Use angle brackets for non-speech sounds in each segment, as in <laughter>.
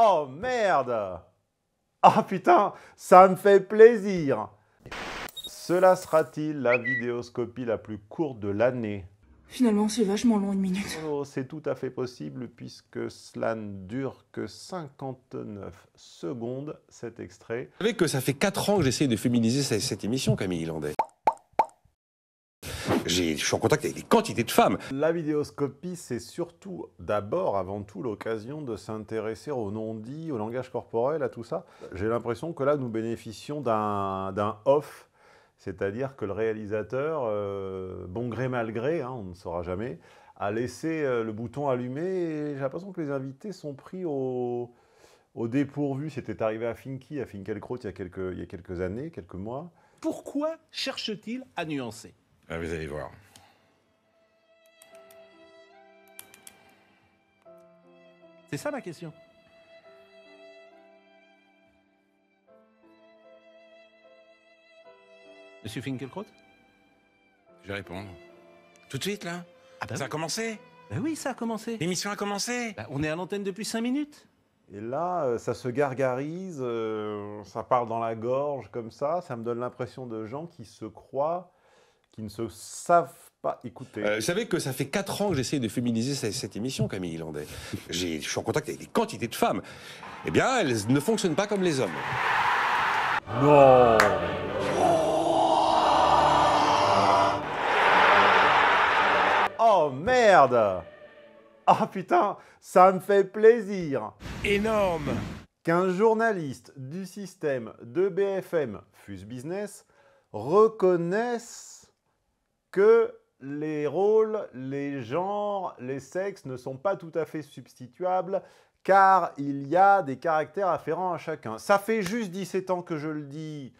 Oh merde Ah putain, ça me fait plaisir Cela sera-t-il la vidéoscopie la plus courte de l'année Finalement, c'est vachement long, une minute. Oh, c'est tout à fait possible puisque cela ne dure que 59 secondes, cet extrait. Vous savez que ça fait 4 ans que j'essaye de féminiser cette émission, Camille Landais je suis en contact avec des quantités de femmes. La vidéoscopie, c'est surtout, d'abord, avant tout, l'occasion de s'intéresser aux non-dits, au langage corporel, à tout ça. J'ai l'impression que là, nous bénéficions d'un off, c'est-à-dire que le réalisateur, euh, bon gré mal gré, hein, on ne saura jamais, a laissé euh, le bouton allumé et j'ai l'impression que les invités sont pris au, au dépourvu. C'était arrivé à Finky, à Finkielkraut, il y a quelques, il y a quelques années, quelques mois. Pourquoi cherche-t-il à nuancer ah, vous allez voir. C'est ça la question. Monsieur Finkelkraut Je vais répondre. Tout de suite, là ah, bah Ça a commencé bah oui, ça a commencé. L'émission a commencé bah, On est à l'antenne depuis 5 minutes. Et là, euh, ça se gargarise, euh, ça parle dans la gorge comme ça. Ça me donne l'impression de gens qui se croient qui ne se savent pas écouter. Euh, vous savez que ça fait 4 ans que j'essaie de féminiser cette, émission, Camille Landais. Je suis en contact avec des quantités de femmes. Eh bien, elles ne fonctionnent pas comme les hommes. Non Oh merde Ah oh, putain, ça me fait plaisir Énorme Qu'un journaliste du système de BFM, Fuse Business, reconnaisse que les rôles, les genres, les sexes ne sont pas tout à fait substituables car il y a des caractères afférents à chacun. Ça fait juste 17 ans que je le dis.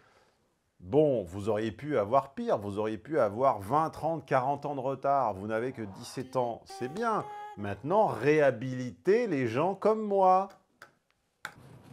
Bon, vous auriez pu avoir pire, vous auriez pu avoir 20, 30, 40 ans de retard, vous n'avez que 17 ans, c'est bien. Maintenant, réhabilitez les gens comme moi.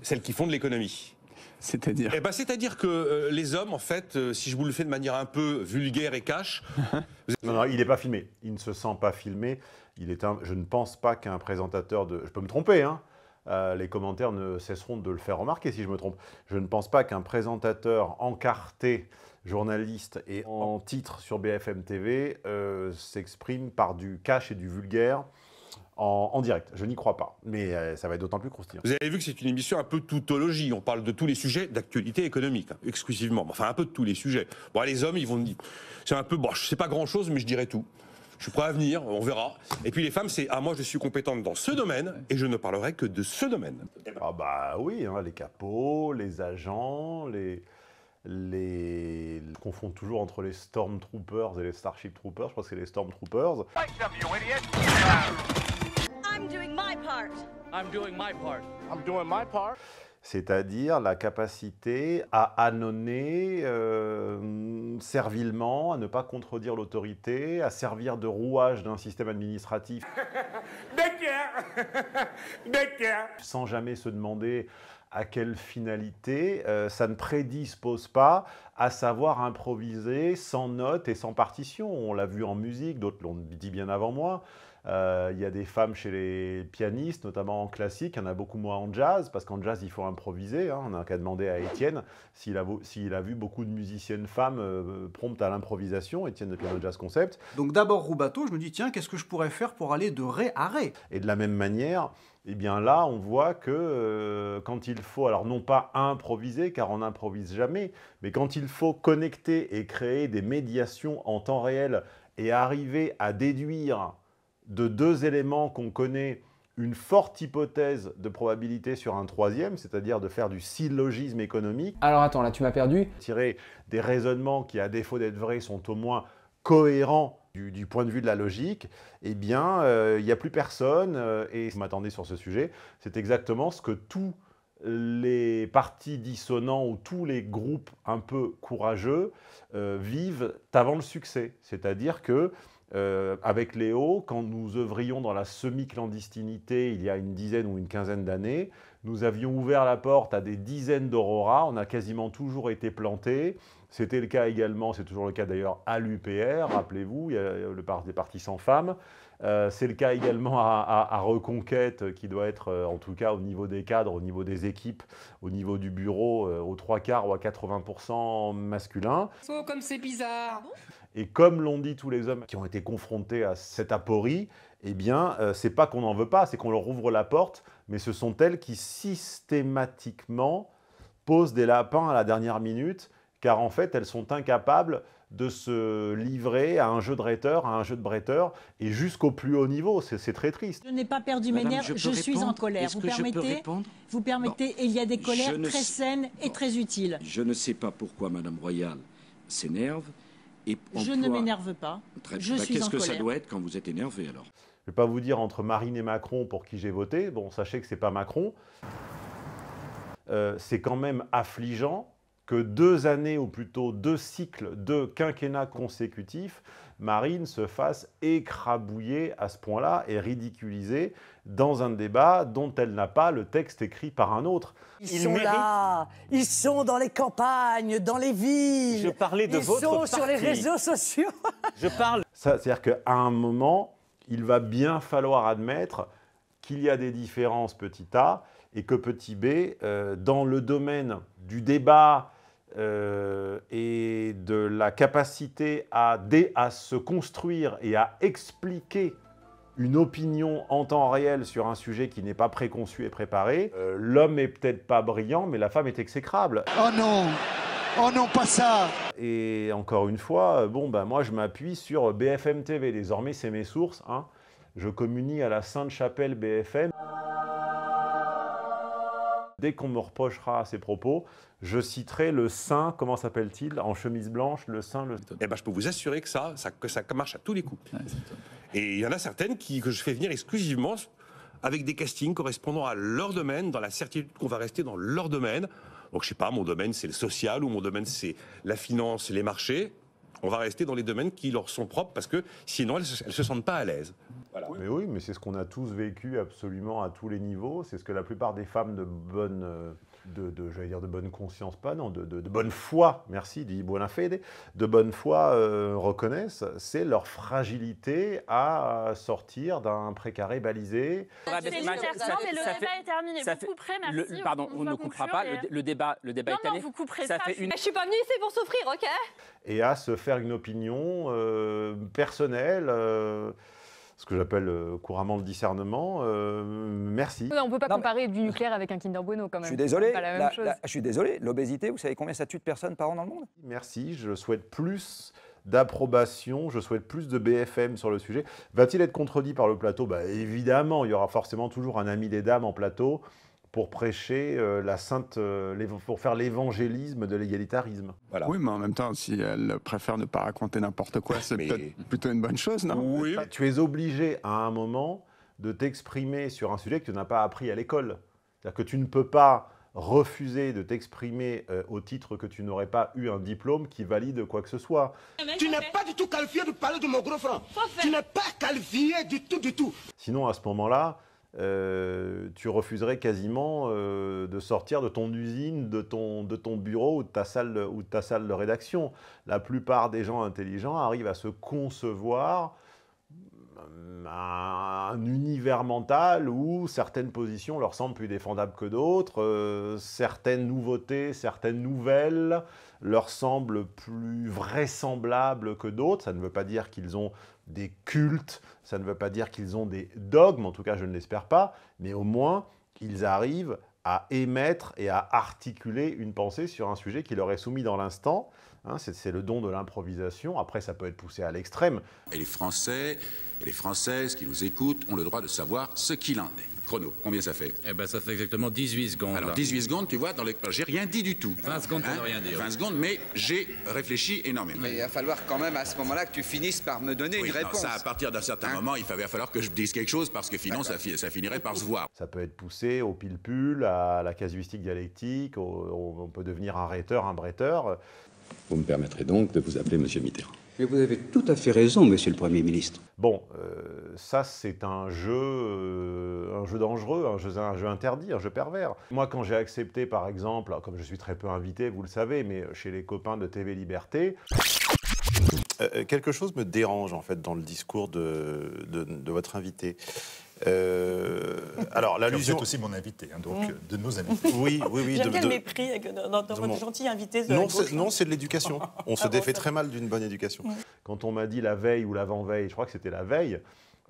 Celles qui font de l'économie. C'est-à-dire eh ben, C'est-à-dire que euh, les hommes, en fait, euh, si je vous le fais de manière un peu vulgaire et cash. <laughs> non, il n'est pas filmé. Il ne se sent pas filmé. Il est Je ne pense pas qu'un présentateur de. Je peux me tromper, hein. Euh, les commentaires ne cesseront de le faire remarquer si je me trompe. Je ne pense pas qu'un présentateur encarté, journaliste et en titre sur BFM TV s'exprime par du cash et du vulgaire en, direct. Je n'y crois pas, mais euh, ça va être d'autant plus croustillant. Vous avez vu que c'est une émission un peu toutologie. On parle de tous les sujets d'actualité économique, hein, exclusivement. Enfin, un peu de tous les sujets. Bon, les hommes, ils vont. dire... C'est un peu. Bon, je sais pas grand-chose, mais je dirais tout. Je suis prêt à venir, on verra. Et puis les femmes, c'est ah moi je suis compétente dans ce domaine et je ne parlerai que de ce domaine. Ah bah oui, hein, les capots, les agents, les les confondent toujours entre les Stormtroopers et les Starship Troopers. Je crois que c'est les Stormtroopers. C'est-à-dire la capacité à annonner euh, servilement, à ne pas contredire l'autorité, à servir de rouage d'un système administratif. <laughs> <laughs> sans jamais se demander à quelle finalité, euh, ça ne prédispose pas à savoir improviser sans notes et sans partition. On l'a vu en musique, d'autres l'ont dit bien avant moi. Euh, il y a des femmes chez les pianistes, notamment en classique. Il y en a beaucoup moins en jazz, parce qu'en jazz, il faut improviser. Hein. On n'a qu'à demander à Étienne s'il a, vu beaucoup de musiciennes femmes euh, promptes à l'improvisation. Étienne de Piano Jazz Concept. Donc d'abord Roubato, je me dis, tiens, qu'est-ce que je pourrais faire pour aller de ré à ré Et de la même manière, eh bien là, on voit que euh, quand il faut, alors non pas improviser, car on n'improvise jamais, mais quand il faut connecter et créer des médiations en temps réel et arriver à déduire de deux éléments qu'on connaît une forte hypothèse de probabilité sur un troisième, c'est-à-dire de faire du syllogisme économique. Alors attends, là tu m'as perdu. Tirer des raisonnements qui, à défaut d'être vrais, sont au moins cohérents du, point de vue de la logique, eh bien, euh, il n'y a plus personne, euh, et je m'attendais sur ce sujet, c'est exactement ce que tous les partis dissonants ou tous les groupes un peu courageux euh, vivent avant le succès. C'est-à-dire que euh, avec Léo, quand nous œuvrions dans la semi-clandestinité il y a une dizaine ou une quinzaine d'années, nous avions ouvert la porte à des dizaines d'auroras, on a quasiment toujours été planté. C'était le cas également, c'est toujours le cas d'ailleurs à l'UPR, rappelez-vous, il y a le des partis sans femmes. Euh, c'est le cas également à, Reconquête, qui doit être, euh, en tout cas au niveau des cadres, au niveau des équipes, au niveau du bureau, aux trois quarts ou à 80% masculin. comme c'est bizarre et comme l'ont dit tous les hommes qui ont été confrontés à cette aporie, eh bien, euh, c'est pas qu'on n'en veut pas, c'est qu'on leur ouvre la porte, mais ce sont elles qui systématiquement posent des lapins à la dernière minute, car en fait, elles sont incapables de se livrer à un jeu de raiteur, à un jeu de bretteur, et jusqu'au plus haut niveau. C'est très triste. Je n'ai pas perdu mes nerfs, je, suis en colère. Vous permettez, vous permettez, il y a des colères très saines et très utiles. Je ne sais pas pourquoi Madame Royal s'énerve. Je ne m'énerve pas. Bah, qu'est-ce que ça doit être quand vous êtes énervé alors Je ne vais pas vous dire entre Marine et Macron pour qui j'ai voté. Bon, sachez que c'est pas Macron. Euh, c'est quand même affligeant que deux années, ou plutôt deux cycles, de quinquennats consécutifs, Marine se fasse écrabouiller à ce point-là et ridiculiser dans un débat dont elle n'a pas le texte écrit par un autre. Ils, sont là, ils sont dans les campagnes, dans les villes. parlais de ils sont sur les réseaux sociaux. <laughs> Je parle. C'est-à-dire qu'à un moment, il va bien falloir admettre qu'il y a des différences petit a et que petit b, euh, dans le domaine du débat, euh, et de la capacité à, à se construire et à expliquer une opinion en temps réel sur un sujet qui n'est pas préconçu et préparé, euh, l'homme est peut-être pas brillant, mais la femme est exécrable. Oh non Oh non, pas ça Et encore une fois, euh, bon, ben moi je m'appuie sur BFM TV, désormais c'est mes sources, hein. je communie à la Sainte-Chapelle BFM. Dès qu'on me reprochera ces propos, je citerai le saint, comment s'appelle-t-il, en chemise blanche, le saint, le... Eh ben, je peux vous assurer que ça, ça, que ça marche à tous les coups. Et il y en a certaines qui, que je fais venir exclusivement avec des castings correspondant à leur domaine, dans la certitude qu'on va rester dans leur domaine. Donc je ne sais pas, mon domaine c'est le social ou mon domaine c'est la finance, et les marchés on va rester dans les domaines qui leur sont propres parce que sinon elles ne se sentent pas à l'aise. Mais oui, mais c'est ce qu'on a tous vécu absolument à tous les niveaux. C'est ce que la plupart des femmes de bonne euh, de, de j'allais dire de bonne conscience, pas non, de, de, bonne foi, merci, dit buona fede, de bonne foi euh, reconnaissent, c'est leur fragilité à sortir d'un précaré balisé. Ah, ça mais le débat est terminé. vous couperez, merci. pardon, on, ne coupera pas. Le, débat, le débat est terminé. Non, vous couperez ça. fait Je suis pas venu ici pour souffrir, ok Et à se faire une opinion euh, personnelle. Euh, ce que j'appelle euh, couramment le discernement. Euh, merci. On ne peut pas comparer du nucléaire avec un Kinder Bueno quand même. Je suis désolé. je suis désolé. L'obésité, vous savez combien ça tue de personnes par an dans le monde Merci. Je souhaite plus d'approbation. Je souhaite plus de BFM sur le sujet. Va-t-il être contredit par le plateau bah, Évidemment, il y aura forcément toujours un ami des dames en plateau pour prêcher euh, la sainte, euh, pour faire l'évangélisme de l'égalitarisme. Voilà. Oui, mais en même temps, si elle préfère ne pas raconter n'importe quoi, c'est plutôt une bonne chose, non Oui. Tu es obligé à un moment de t'exprimer sur un sujet que tu n'as pas appris à l'école. C'est-à-dire que tu ne peux pas refuser de t'exprimer euh, au titre que tu n'aurais pas eu un diplôme qui valide quoi que ce soit. Tu n'es pas du tout qualifié de parler de mon gros frère Tu n'es pas qualifié du tout, du tout. Sinon, à ce moment-là, euh, tu refuserais quasiment euh, de sortir de ton usine, de ton, bureau ou de, ta salle, ou de ta salle de rédaction. La plupart des gens intelligents arrivent à se concevoir hum, un univers mental où certaines positions leur semblent plus défendables que d'autres, euh, certaines nouveautés, certaines nouvelles leur semblent plus vraisemblables que d'autres. Ça ne veut pas dire qu'ils ont des cultes, ça ne veut pas dire qu'ils ont des dogmes, en tout cas je ne l'espère pas, mais au moins ils arrivent à émettre et à articuler une pensée sur un sujet qui leur est soumis dans l'instant. Hein, c'est le don de l'improvisation. Après, ça peut être poussé à l'extrême. Et les Français et les Françaises qui nous écoutent ont le droit de savoir ce qu'il en est. Chrono, combien ça fait Eh bien, ça fait exactement 18 secondes. Alors, 18 secondes, tu vois, dans le... j'ai rien dit du tout. 20 secondes, hein rien dire. 20 secondes, mais j'ai réfléchi énormément. Mais il va falloir quand même, à ce moment-là, que tu finisses par me donner une non, réponse. Ça, à partir d'un certain hein moment, il va falloir que je dise quelque chose, parce que sinon, ça, ça, finirait par se voir. Ça peut être poussé au pile-pul, à la casuistique dialectique, on peut devenir un raiteur, un breteur. Vous me permettrez donc de vous appeler Monsieur Mitterrand. Mais vous avez tout à fait raison, Monsieur le Premier ministre. Bon, euh, ça, c'est un jeu, euh, un jeu dangereux, un jeu, interdit, un jeu pervers. Moi, quand j'ai accepté, par exemple, comme je suis très peu invité, vous le savez, mais euh, chez les copains de TV Liberté, euh, quelque chose me dérange en fait dans le discours de, votre invité. alors l'allusion. Vous aussi mon invité, hein, donc mmh. de nos amis. Oui, oui, oui. J'aime bien le mépris votre de gentil invité. non, hein. c'est de l'éducation. <laughs> On se ah défait très mal d'une bonne éducation. Mmh. Quand on m'a dit la veille ou l'avant-veille, je crois que c'était la veille,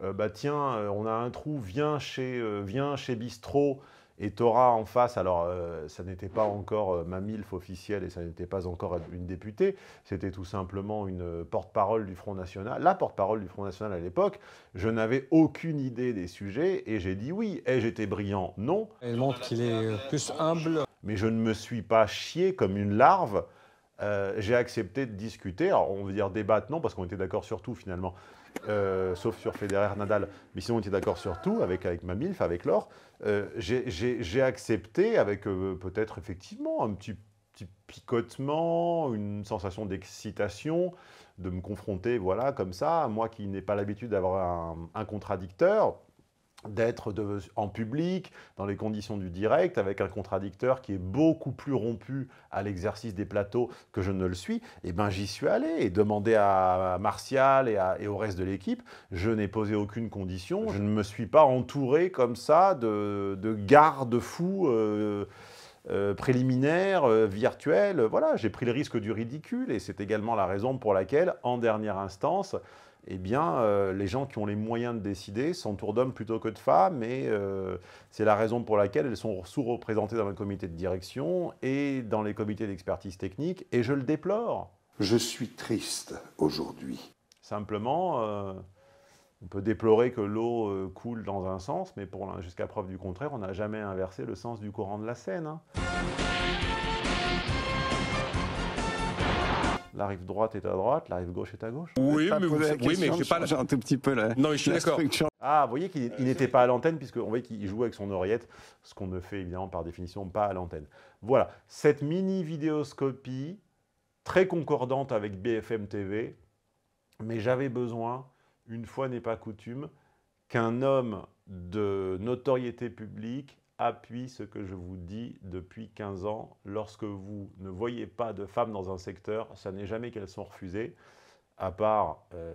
euh, bah tiens, euh, on a un trou, viens chez, euh, chez Bistro et t'auras en face, alors ça n'était pas encore ma MILF officielle et ça n'était pas encore une députée, c'était tout simplement une porte-parole du Front National, la porte-parole du Front National à l'époque, je n'avais aucune idée des sujets et j'ai dit oui. Et j'étais brillant Non. Elle montre qu'il est plus humble. Mais je ne me suis pas chié comme une larve. j'ai accepté de discuter, alors on veut dire débattre non, parce qu'on était d'accord sur tout finalement. Euh, sauf sur Federer Nadal, mais sinon on était d'accord sur tout, avec, avec ma MILF, avec Laure, euh, j'ai accepté avec euh, peut-être effectivement un petit, picotement, une sensation d'excitation, de me confronter, voilà, comme ça, moi qui n'ai pas l'habitude d'avoir un, contradicteur, d'être en public, dans les conditions du direct, avec un contradicteur qui est beaucoup plus rompu à l'exercice des plateaux que je ne le suis, et eh ben j'y suis allé et demandé à Martial et, au reste de l'équipe, je n'ai posé aucune condition, je ne me suis pas entouré comme ça de, garde-fous. Euh, euh, préliminaire, euh, virtuel. Euh, voilà, j'ai pris le risque du ridicule et c'est également la raison pour laquelle, en dernière instance, eh bien, les gens qui ont les moyens de décider sont tour d'hommes plutôt que de femmes, et c'est la raison pour laquelle elles sont sous-représentées dans le comité de direction et dans les comités d'expertise technique, et je le déplore. Je suis triste aujourd'hui. Simplement, on peut déplorer que l'eau euh, coule dans un sens, mais jusqu'à preuve du contraire, on n'a jamais inversé le sens du courant de la Seine. Hein. La rive droite est à droite, la rive gauche est à gauche. Oui, mais, vous, avez... oui, je pas un tout petit peu là. Non, je suis d'accord. Ah, vous voyez qu'il n'était pas à l'antenne, puisqu'on voit qu'il joue avec son oreillette, ce qu'on ne fait évidemment par définition pas à l'antenne. Voilà, cette mini vidéoscopie, très concordante avec BFM TV, mais j'avais besoin une fois n'est pas coutume, qu'un homme de notoriété publique appuie ce que je vous dis depuis 15 ans. Lorsque vous ne voyez pas de femmes dans un secteur, ça n'est jamais qu'elles sont refusées, à part euh,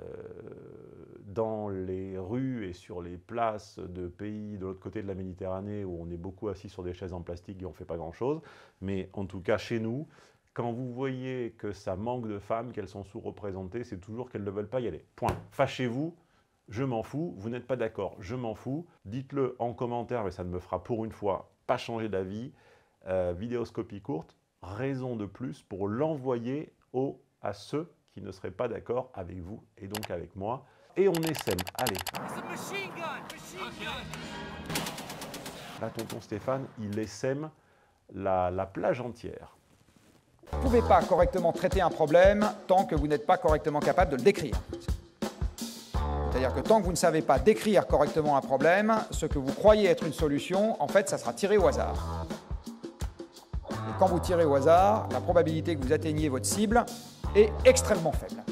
dans les rues et sur les places de pays de l'autre côté de la Méditerranée où on est beaucoup assis sur des chaises en plastique et on ne fait pas grand-chose. Mais en tout cas, chez nous, quand vous voyez que ça manque de femmes, qu'elles sont sous-représentées, c'est toujours qu'elles ne veulent pas y aller. Point. Fâchez-vous, je m'en fous, vous n'êtes pas d'accord, je m'en fous. Dites-le en commentaire, mais ça ne me fera pour une fois pas changer d'avis. Euh, vidéoscopie courte, raison de plus pour l'envoyer à ceux qui ne seraient pas d'accord avec vous et donc avec moi. Et on essaime, allez. Là, tonton Stéphane, il essaime la plage entière. Vous ne pouvez pas correctement traiter un problème tant que vous n'êtes pas correctement capable de le décrire. C'est-à-dire que tant que vous ne savez pas décrire correctement un problème, ce que vous croyez être une solution, en fait, ça sera tiré au hasard. Et quand vous tirez au hasard, la probabilité que vous atteigniez votre cible est extrêmement faible.